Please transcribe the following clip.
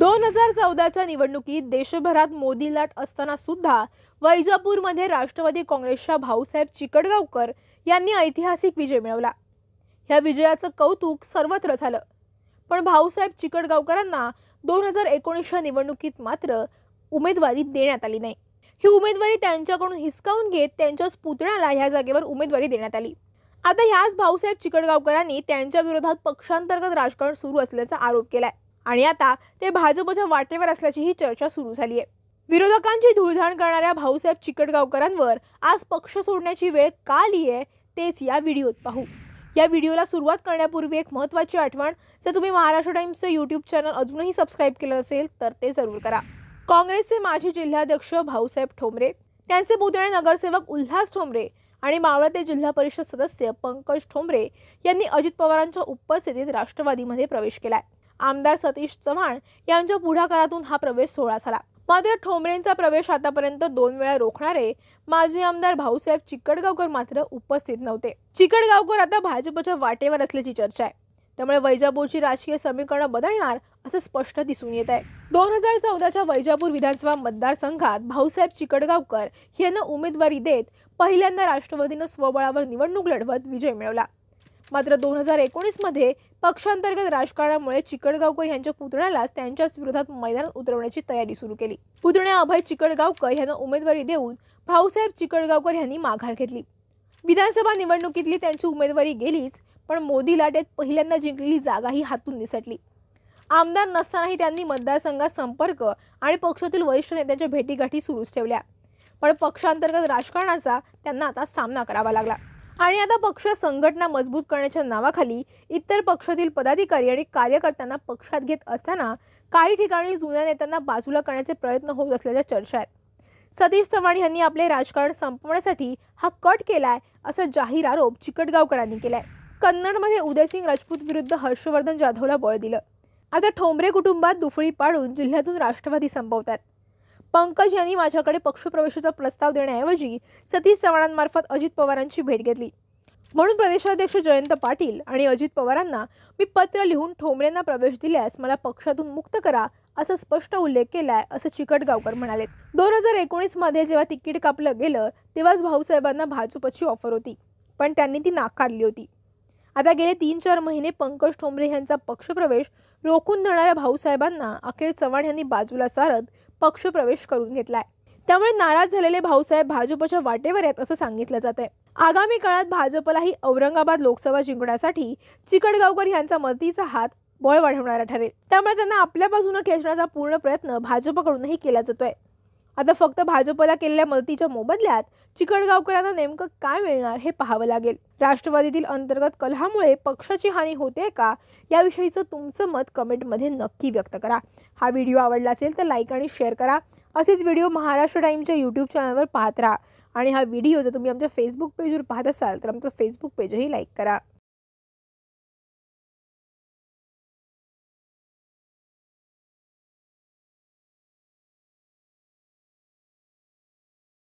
दोन हजार चौदाच्या निवडणुकीत देशभरात मोदी लाट असताना सुद्धा वैजापूरमध्ये राष्ट्रवादी काँग्रेसच्या भाऊसाहेब चिकडगावकर यांनी ऐतिहासिक विजय मिळवला या विजयाचं कौतुक सर्वत्र झालं पण भाऊसाहेब चिकडगावकरांना दोन हजार एकोणीसच्या निवडणुकीत मात्र उमेदवारी देण्यात आली नाही ही उमेदवारी त्यांच्याकडून हिसकावून घेत त्यांच्याच पुतण्याला ह्या जागेवर उमेदवारी देण्यात आली आता ह्याच भाऊसाहेब चिकडगावकरांनी त्यांच्या विरोधात पक्षांतर्गत राजकारण सुरू असल्याचा आरोप केलाय आणि आता ते भाजपच्या वाटेवर असल्याचीही चर्चा सुरू झाली आहे विरोधकांची धुळधाण करणाऱ्या भाऊसाहेब चिकटगावकरांवर आज पक्ष सोडण्याची वेळ का आली आहे तेच या व्हिडिओत पाहू या व्हिडिओला सुरुवात करण्यापूर्वी एक महत्त्वाची आठवण जर तुम्ही महाराष्ट्र टाइम्सचं यूट्यूब चॅनल अजूनही सबस्क्राईब केलं असेल तर ते जरूर करा काँग्रेसचे माजी जिल्हाध्यक्ष भाऊसाहेब ठोंबरे त्यांचे पुतणे नगरसेवक उल्हास ठोंबरे आणि मावळते जिल्हा परिषद सदस्य पंकज ठोंबरे यांनी अजित पवारांच्या उपस्थितीत राष्ट्रवादीमध्ये प्रवेश केला आहे आमदार सतीश चव्हाण यांच्या पुढाकारातून हा प्रवेश सोहळा झाला मात्र ठोंबरेंचा प्रवेश आतापर्यंत दोन वेळा रोखणारे माजी आमदार भाऊसाहेब चिकडगावकर मात्र उपस्थित नव्हते चिकडगावकर आता भाजपच्या वाटेवर असल्याची चर्चा आहे त्यामुळे वैजापूरची राजकीय समीकरण बदलणार असं स्पष्ट दिसून येत आहे दोन हजार चौदाच्या वैजापूर विधानसभा मतदारसंघात भाऊसाहेब चिकडगावकर यांना उमेदवारी देत पहिल्यांदा राष्ट्रवादीनं स्वबळावर निवडणूक लढवत विजय मिळवला मात्र दोन हजार एकोणीसमध्ये पक्षांतर्गत राजकारणामुळे चिकडगावकर यांच्या पुतण्यालाच त्यांच्याच विरोधात मैदान उतरवण्याची तयारी सुरू केली पुतण्या अभय चिकडगावकर यांना उमेदवारी देऊन भाऊसाहेब चिकडगावकर यांनी माघार घेतली विधानसभा निवडणुकीतली त्यांची उमेदवारी गेलीच पण मोदी लाटेत पहिल्यांदा जिंकलेली जागाही हातून निसटली आमदार नसतानाही त्यांनी मतदारसंघात संपर्क आणि पक्षातील वरिष्ठ नेत्यांच्या भेटीगाठी सुरूच ठेवल्या पण पक्षांतर्गत राजकारणाचा त्यांना आता सामना करावा लागला आणि आता पक्ष संघटना मजबूत करण्याच्या नावाखाली इतर पक्षातील पदाधिकारी आणि कार्यकर्त्यांना पक्षात घेत असताना काही ठिकाणी जुन्या नेत्यांना बाजूला करण्याचे प्रयत्न होत असल्याच्या चर्चा आहेत सतीश चव्हाण यांनी आपले राजकारण संपवण्यासाठी हा कट केलाय असा जाहीर आरोप चिकटगावकरांनी केलाय कन्नडमध्ये उदयसिंग राजपूत विरुद्ध हर्षवर्धन जाधवला बळ दिलं आता ठोंबरे कुटुंबात दुफळी पाडून जिल्ह्यातून राष्ट्रवादी संपवतात पंकज यांनी माझ्याकडे पक्षप्रवेशाचा प्रस्ताव देण्याऐवजी सतीश चव्हाणांमार्फत अजित पवारांची भेट घेतली म्हणून प्रदेशाध्यक्ष जयंत पाटील आणि अजित पवारांना मी पत्र लिहून ठोंबरेंना प्रवेश दिल्यास मला पक्षातून मुक्त करा असा स्पष्ट उल्लेख केलाय असं चिकटगावकर म्हणाले दोन हजार मध्ये जेव्हा तिकीट कापलं गेलं तेव्हाच भाऊसाहेबांना भाजपची ऑफर होती पण त्यांनी ती नाकारली होती आता गेले तीन चार महिने पंकज ठोंबरे यांचा पक्षप्रवेश रोखून धरणाऱ्या भाऊसाहेबांना अखेर चव्हाण यांनी बाजूला सारत पक्ष प्रवेश करून घेतलाय त्यामुळे नाराज झालेले भाऊसाहेब भाजपच्या वाटेवर आहेत असं सांगितलं जात आहे आगामी काळात भाजपलाही औरंगाबाद लोकसभा जिंकण्यासाठी चिकटगावकर यांचा मतीचा हात बळ वाढवणारा ठरेल त्यामुळे त्यांना आपल्या बाजूने खेचण्याचा पूर्ण प्रयत्न भाजपकडूनही केला जातोय आता फक्त भाजपला केलेल्या मदतीच्या मोबदल्यात चिकणगावकरांना नेमकं काय मिळणार हे पाहावं लागेल राष्ट्रवादीतील अंतर्गत कलहामुळे पक्षाची हानी होते का याविषयीचं तुमचं मत कमेंटमध्ये नक्की व्यक्त करा हा व्हिडिओ आवडला असेल तर लाईक आणि शेअर करा असेच व्हिडिओ महाराष्ट्र टाईमच्या यूट्यूब चॅनलवर पाहत राहा आणि हा व्हिडिओ जर तुम्ही आमच्या फेसबुक पेजवर पाहत असाल तर आमचं फेसबुक पेजही लाईक करा